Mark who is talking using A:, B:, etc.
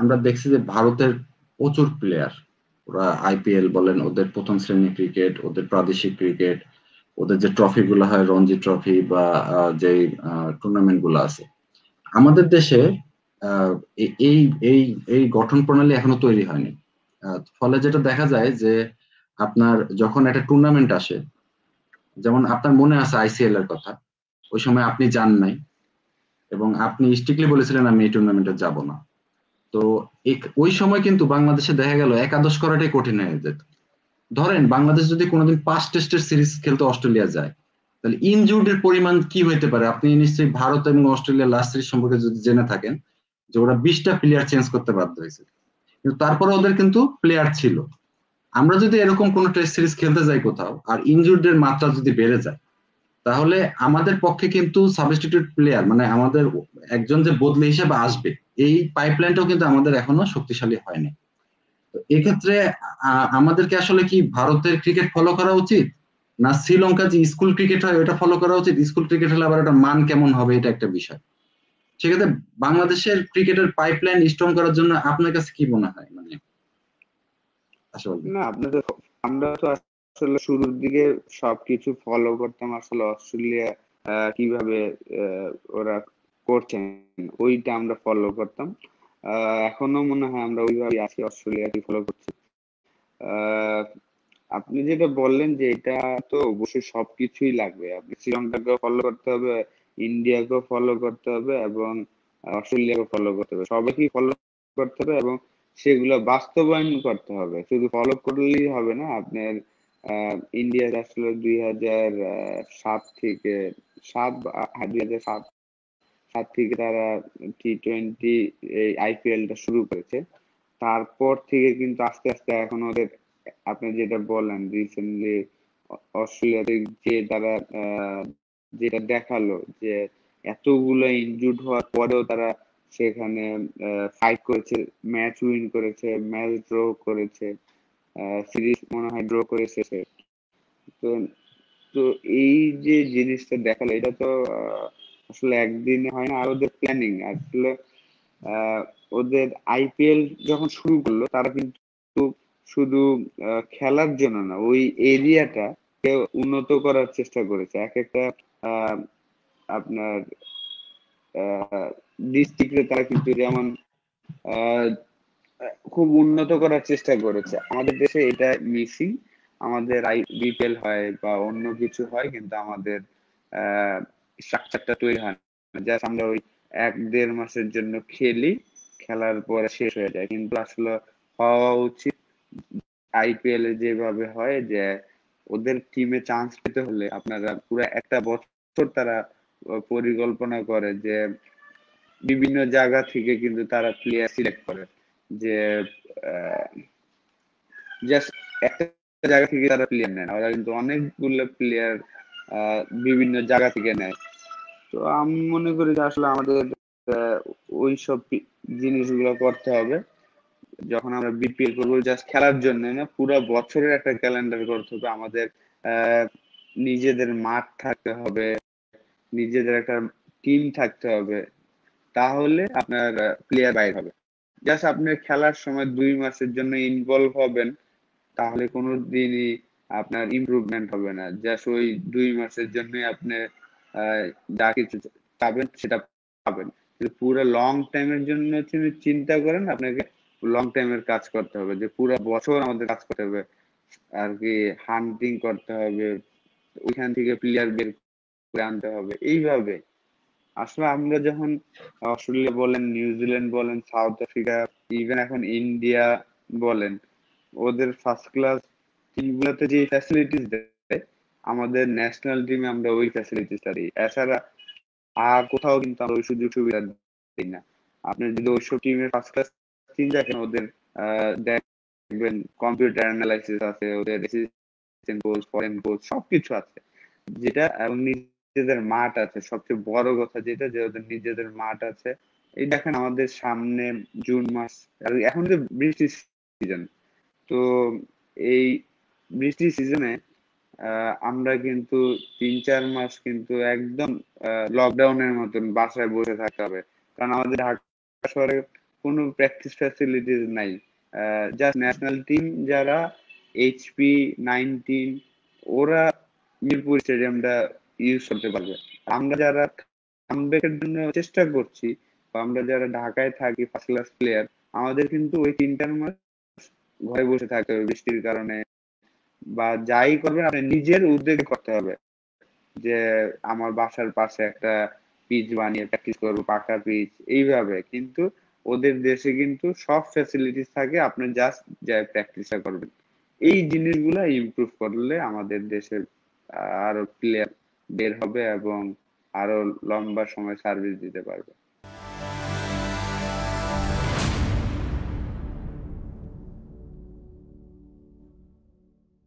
A: আমরা দেখছি যে ভারতের প্রচুর প্লেয়ার ওরা আইপিএল বলেন ওদের প্রথম শ্রেণী ক্রিকেট ওদের প্রাদেশিক ক্রিকেট ওদের যে ট্রফি গুলো হয় রঞ্জি ট্রফি বা যে টুর্নামেন্ট গুলো আছে আমাদের দেশে এই এই এই গঠন প্রণালী এখনো তৈরি হয়নি ফলে যেটা দেখা যায় যে আপনার যখন একটা টুর্নামেন্ট আসে যেমন আপনার মনে আছে আইসিএল এর কথা ওই সময় আপনি যান নাই এবং আপনি স্ট্রিক্টলি বলেছিলেন আমি এই টুর্নামেন্টে যাব না তো ওই সময় কিন্তু বাংলাদেশে দেখা গেল একাদশ করাটাই কঠিন হয়ে যেত ধরেন বাংলাদেশ যদি কোনোদিন পাঁচ টেস্টের সিরিজ খেলতে অস্ট্রেলিয়া যায় তাহলে ইনজুরির পরিমাণ কি হইতে পারে আপনি নিশ্চয়ই ভারত এবং অস্ট্রেলিয়া লাস্ট সিরিজ সম্পর্কে যদি জেনে থাকেন যে ওরা বিশটা প্লেয়ার চেঞ্জ করতে বাধ্য হয়েছে কিন্তু তারপরে ওদের কিন্তু প্লেয়ার ছিল আমরা যদি এরকম কোনো টেস্ট সিরিজ খেলতে যাই কোথাও আর ইনজুরির মাত্রা যদি বেড়ে যায় তাহলে আমাদের পক্ষে কিন্তু সাবস্টিটিউট প্লেয়ার মানে আমাদের একজন যে বদলি হিসেবে আসবে এই পাইপলাইনটাও কিন্তু আমাদের এখনো শক্তিশালী হয়নি এক্ষেত্রে আমাদেরকে আসলে কি ভারতের ক্রিকেট ফলো করা উচিত না শ্রীলঙ্কা যে স্কুল ক্রিকেট হয় ওটা ফলো করা উচিত স্কুল ক্রিকেট হলে আবার ওটা মান কেমন হবে এটা একটা বিষয় সেক্ষেত্রে বাংলাদেশের ক্রিকেটের পাইপলাইন স্ট্রং করার জন্য আপনার কাছে কি মনে হয় মানে
B: না আপনাদের আমরা তো আসলে শুরুর দিকে সবকিছু ফলো করতাম আসলে অস্ট্রেলিয়া কিভাবে ওরা করছেন ওইটা আমরা ফলো করতাম এখনো মনে হয় আমরা ওইভাবে আছি অস্ট্রেলিয়াকে ফলো করছি আপনি যেটা বললেন যে এটা তো অবশ্যই সবকিছুই লাগবে আপনি শ্রীলঙ্কাকেও ফলো করতে হবে ইন্ডিয়াকেও ফলো করতে হবে এবং অস্ট্রেলিয়াকে ফলো করতে হবে সবাইকেই ফলো করতে হবে এবং সেগুলো বাস্তবায়ন করতে হবে শুধু ফলো করলেই হবে না আপনার ইন্ডিয়া আসলে হ্যাঁ, দুই হাজার সাত থেকে সাত দুই হাজার সাত থেকে তারা টি টোয়েন্টি এই আইপিএলটা শুরু করেছে তারপর থেকে কিন্তু আস্তে আস্তে এখন ওদের আপনি যেটা বলেন রিসেন্টলি অস্ট্রেলিয়াতে যে তারা যেটা দেখালো যে এতগুলো ইনজুর্ড হওয়ার পরেও তারা সেখানে ফাইট করেছে ম্যাচ উইন করেছে ম্যাচ ড্র করেছে সিরিজ মনে হয় ড্র করেছে তো তো এই যে জিনিসটা দেখালো এটা তো আসলে একদিনে হয় না আর ওদের প্ল্যানিং আসলে ওদের আইপিএল যখন শুরু করলো তারা কিন্তু শুধু খেলার জন্য না ওই এরিয়াটা উন্নত করার চেষ্টা করেছে এক একটা আপনার ডিস্ট্রিক্টে তারা কিন্তু যেমন খুব উন্নত করার চেষ্টা করেছে আমাদের দেশে এটা মিসিং আমাদের আই বিপিএল হয় বা অন্য কিছু হয় কিন্তু আমাদের স্ট্রাকচারটা তৈরি হয় না জাস্ট আমরা ওই এক দেড় মাসের জন্য খেলি খেলার পরে শেষ হয়ে যায় কিন্তু আসলে হওয়া উচিত আইপিএল এ যেভাবে হয় যে ওদের টিমে চান্স পেতে হলে আপনারা পুরো একটা বছর তারা পরিকল্পনা করে যে বিভিন্ন জায়গা থেকে কিন্তু তারা প্লেয়ার সিলেক্ট করে যে জাস্ট একটা জায়গা থেকে তারা প্লেয়ার নেয় না ওরা কিন্তু অনেকগুলো প্লেয়ার বিভিন্ন জায়গা থেকে নেয় তো আমি মনে করি যে আসলে আমাদের ওই সব জিনিসগুলো করতে হবে যখন আমরা বিপিএল করবো জাস্ট খেলার জন্য না পুরো বছরের একটা ক্যালেন্ডার করতে হবে আমাদের নিজেদের মাঠ থাকতে হবে নিজেদের একটা টিম থাকতে হবে তাহলে আপনার প্লেয়ার বাইর হবে জাস্ট আপনি খেলার সময় দুই মাসের জন্য ইনভলভ হবেন তাহলে কোনো দিনই আপনার ইমপ্রুভমেন্ট হবে না জাস্ট ওই দুই মাসের জন্য আপনি যা কিছু পাবেন সেটা পাবেন কিন্তু পুরো লং টাইমের জন্য চিন্তা করেন আপনাকে লং টাইমের কাজ করতে হবে যে পুরো বছর আমাদের কাজ করতে হবে আর কি হান্টিং করতে হবে ওইখান থেকে প্লেয়ার বের করে আনতে হবে এইভাবে আসলে আমরা যখন অস্ট্রেলিয়া বলেন নিউজিল্যান্ড বলেন সাউথ আফ্রিকা ইভেন এখন ইন্ডিয়া বলেন ওদের ফার্স্ট ক্লাস টিমগুলোতে যে ফ্যাসিলিটিস দেয় আমাদের ন্যাশনাল টিমে আমরা ওই ফ্যাসিলিটিসটা দিই এছাড়া আর কোথাও কিন্তু আমরা ওই সুযোগ সুবিধা দিই না আপনি যদি ওইসব টিমের ফার্স্ট ক্লাস টিম দেখেন ওদের দেখবেন কম্পিউটার অ্যানালাইসিস আছে ওদের কোচ ফরেন কোচ সবকিছু আছে যেটা এবং নিজেদের মাঠ আছে সবচেয়ে বড় কথা যেটা যে ওদের নিজেদের মাঠ আছে এই দেখেন আমাদের সামনে জুন মাস এখন যে বৃষ্টির সিজন তো এই বৃষ্টির সিজনে আমরা কিন্তু তিন চার মাস কিন্তু একদম লকডাউনের মতন বাসায় বসে থাকতে হবে কারণ আমাদের ঢাকা শহরে কোনো প্র্যাকটিস ফ্যাসিলিটিস নাই জাস্ট ন্যাশনাল টিম যারা এইচপি নাইনটিন ওরা মিরপুর স্টেডিয়ামটা ইউজ করতে পারবে আমরা যারা কামব্যাকের জন্য চেষ্টা করছি আমরা যারা ঢাকায় থাকি ফার্স্ট ক্লাস প্লেয়ার আমাদের কিন্তু ওই তিনটার মাস ঘরে বসে থাকতে হবে বৃষ্টির কারণে বা যাই করবেন আপনি নিজের উদ্যোগে করতে হবে যে আমার বাসার পাশে একটা পিচ বানিয়ে প্র্যাকটিস করবো পাকা পিচ এইভাবে কিন্তু ওদের দেশে কিন্তু সব ফ্যাসিলিটিস থাকে আপনি জাস্ট যাই প্র্যাকটিসটা করবেন এই জিনিসগুলো ইমপ্রুভ করলে আমাদের দেশের আরো প্লেয়ার বের হবে এবং আরো লম্বা সময় সার্ভিস দিতে পারবে